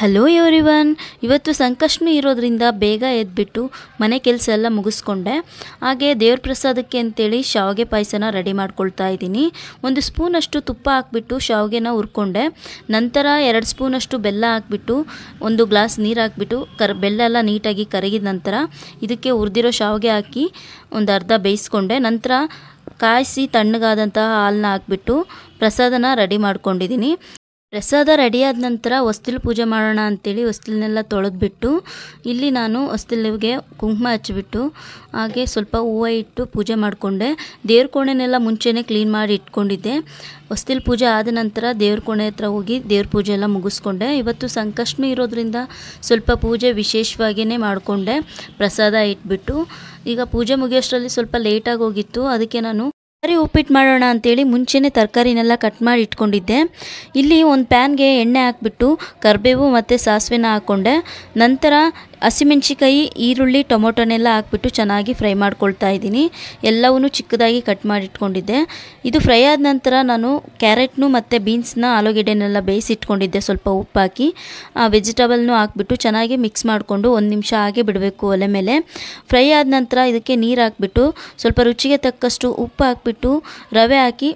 hello everyone ಇವತ್ತು ಸಂಕಷ್ಟಮಿ ಇರೋದ್ರಿಂದ ಬೇಗ ಎದ್ಬಿಟ್ಟು ಮನೆ ಕೆಲಸ ಎಲ್ಲ ಮುಗಿಸ್ಕೊಂಡೆ ಹಾಗೆ ದೇವ್ರ ಪ್ರಸಾದಕ್ಕೆ ಅಂತೇಳಿ ಶಾವಿಗೆ ಪಾಯಸನ ರೆಡಿ ಮಾಡ್ಕೊಳ್ತಾ ಇದ್ದೀನಿ ಒಂದು ಸ್ಪೂನಷ್ಟು ತುಪ್ಪ ಹಾಕ್ಬಿಟ್ಟು ಶಾವಿಗೆನ ಹುರ್ಕೊಂಡೆ ನಂತರ ಎರಡು ಸ್ಪೂನಷ್ಟು ಬೆಲ್ಲ ಹಾಕ್ಬಿಟ್ಟು ಒಂದು ಗ್ಲಾಸ್ ನೀರು ಹಾಕ್ಬಿಟ್ಟು ಕರ್ ಬೆಲ್ಲ ಎಲ್ಲ ನೀಟಾಗಿ ಕರಗಿದ ನಂತರ ಇದಕ್ಕೆ ಹುರಿದಿರೋ ಶಾವಿಗೆ ಹಾಕಿ ಒಂದು ಅರ್ಧ ಬೇಯಿಸ್ಕೊಂಡೆ ನಂತರ ಕಾಯಿಸಿ ತಣ್ಣಗಾದಂತಹ ಹಾಲನ್ನ ಹಾಕ್ಬಿಟ್ಟು ಪ್ರಸಾದನ ರೆಡಿ ಮಾಡ್ಕೊಂಡಿದ್ದೀನಿ ಪ್ರಸಾದ ರೆಡಿಯಾದ ನಂತರ ಹೊಸ್ತಿಲು ಪೂಜೆ ಮಾಡೋಣ ಅಂತೇಳಿ ಹೊಸ್ತಿಲನ್ನೆಲ್ಲ ತೊಳೆದ್ಬಿಟ್ಟು ಇಲ್ಲಿ ನಾನು ಹೊಸ್ತಿಲಿಗೆ ಕುಂಕುಮ ಹಚ್ಚಿಬಿಟ್ಟು ಹಾಗೆ ಸ್ವಲ್ಪ ಹೂವು ಇಟ್ಟು ಪೂಜೆ ಮಾಡಿಕೊಂಡೆ ದೇವ್ರ ಕೋಣೆನೆಲ್ಲ ಮುಂಚೆನೆ ಕ್ಲೀನ್ ಮಾಡಿ ಇಟ್ಕೊಂಡಿದ್ದೆ ಹೊಸ್ತಿಲು ಪೂಜೆ ಆದ ನಂತರ ದೇವ್ರ ಕೋಣೆ ಹತ್ರ ಹೋಗಿ ದೇವ್ರ ಪೂಜೆ ಎಲ್ಲ ಮುಗಿಸ್ಕೊಂಡೆ ಇವತ್ತು ಸಂಕಷ್ಟಮಿ ಇರೋದ್ರಿಂದ ಸ್ವಲ್ಪ ಪೂಜೆ ವಿಶೇಷವಾಗಿಯೇ ಮಾಡಿಕೊಂಡೆ ಪ್ರಸಾದ ಇಟ್ಬಿಟ್ಟು ಈಗ ಪೂಜೆ ಮುಗಿಯೋಷ್ಟರಲ್ಲಿ ಸ್ವಲ್ಪ ಲೇಟಾಗಿ ಹೋಗಿತ್ತು ಅದಕ್ಕೆ ನಾನು ತರಕಾರಿ ಉಪ್ಪಿಟ್ಟು ಮಾಡೋಣ ಅಂತೇಳಿ ಮುಂಚೆನೇ ತರಕಾರಿನೆಲ್ಲ ಕಟ್ ಮಾಡಿ ಇಟ್ಕೊಂಡಿದ್ದೆ ಇಲ್ಲಿ ಒಂದು ಪ್ಯಾನ್ಗೆ ಎಣ್ಣೆ ಹಾಕ್ಬಿಟ್ಟು ಕರಿಬೇವು ಮತ್ತು ಸಾಸಿವೆನ ಹಾಕ್ಕೊಂಡೆ ನಂತರ ಹಸಿಮೆಣ್ಸಿಕಾಯಿ ಈರುಳ್ಳಿ ಟೊಮೊಟೊನೆಲ್ಲ ಹಾಕ್ಬಿಟ್ಟು ಚೆನ್ನಾಗಿ ಫ್ರೈ ಮಾಡ್ಕೊಳ್ತಾ ಇದ್ದೀನಿ ಎಲ್ಲವೂ ಚಿಕ್ಕದಾಗಿ ಕಟ್ ಮಾಡಿಟ್ಕೊಂಡಿದ್ದೆ ಇದು ಫ್ರೈ ಆದ ನಂತರ ನಾನು ಕ್ಯಾರೆಟ್ನು ಮತ್ತು ಬೀನ್ಸ್ನ ಆಲೂಗೆಡ್ಡೆನೆಲ್ಲ ಬೇಯಿಸಿಟ್ಕೊಂಡಿದ್ದೆ ಸ್ವಲ್ಪ ಉಪ್ಪಾಕಿ ವೆಜಿಟೇಬಲ್ನು ಹಾಕ್ಬಿಟ್ಟು ಚೆನ್ನಾಗಿ ಮಿಕ್ಸ್ ಮಾಡಿಕೊಂಡು ಒಂದು ನಿಮಿಷ ಹಾಗೆ ಬಿಡಬೇಕು ಒಲೆ ಮೇಲೆ ಫ್ರೈ ಆದ ನಂತರ ಇದಕ್ಕೆ ನೀರು ಹಾಕ್ಬಿಟ್ಟು ಸ್ವಲ್ಪ ರುಚಿಗೆ ತಕ್ಕಷ್ಟು ಉಪ್ಪು ಹಾಕ್ಬಿಟ್ಟು ಹಾಕ್ಬಿಟ್ಟು ರವೆ ಹಾಕಿ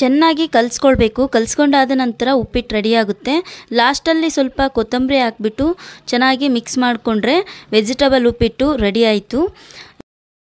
ಚೆನ್ನಾಗಿ ಕಲಿಸ್ಕೊಳ್ಬೇಕು ಕಲಿಸ್ಕೊಂಡಾದ ನಂತರ ಉಪ್ಪಿಟ್ಟು ರೆಡಿಯಾಗುತ್ತೆ ಲಾಸ್ಟಲ್ಲಿ ಸ್ವಲ್ಪ ಕೊತ್ತಂಬರಿ ಹಾಕ್ಬಿಟ್ಟು ಚೆನ್ನಾಗಿ ಮಿಕ್ಸ್ ಮಾಡಿಕೊಂಡ್ರೆ ವೆಜಿಟೇಬಲ್ ಉಪ್ಪಿಟ್ಟು ರೆಡಿ ಆಯಿತು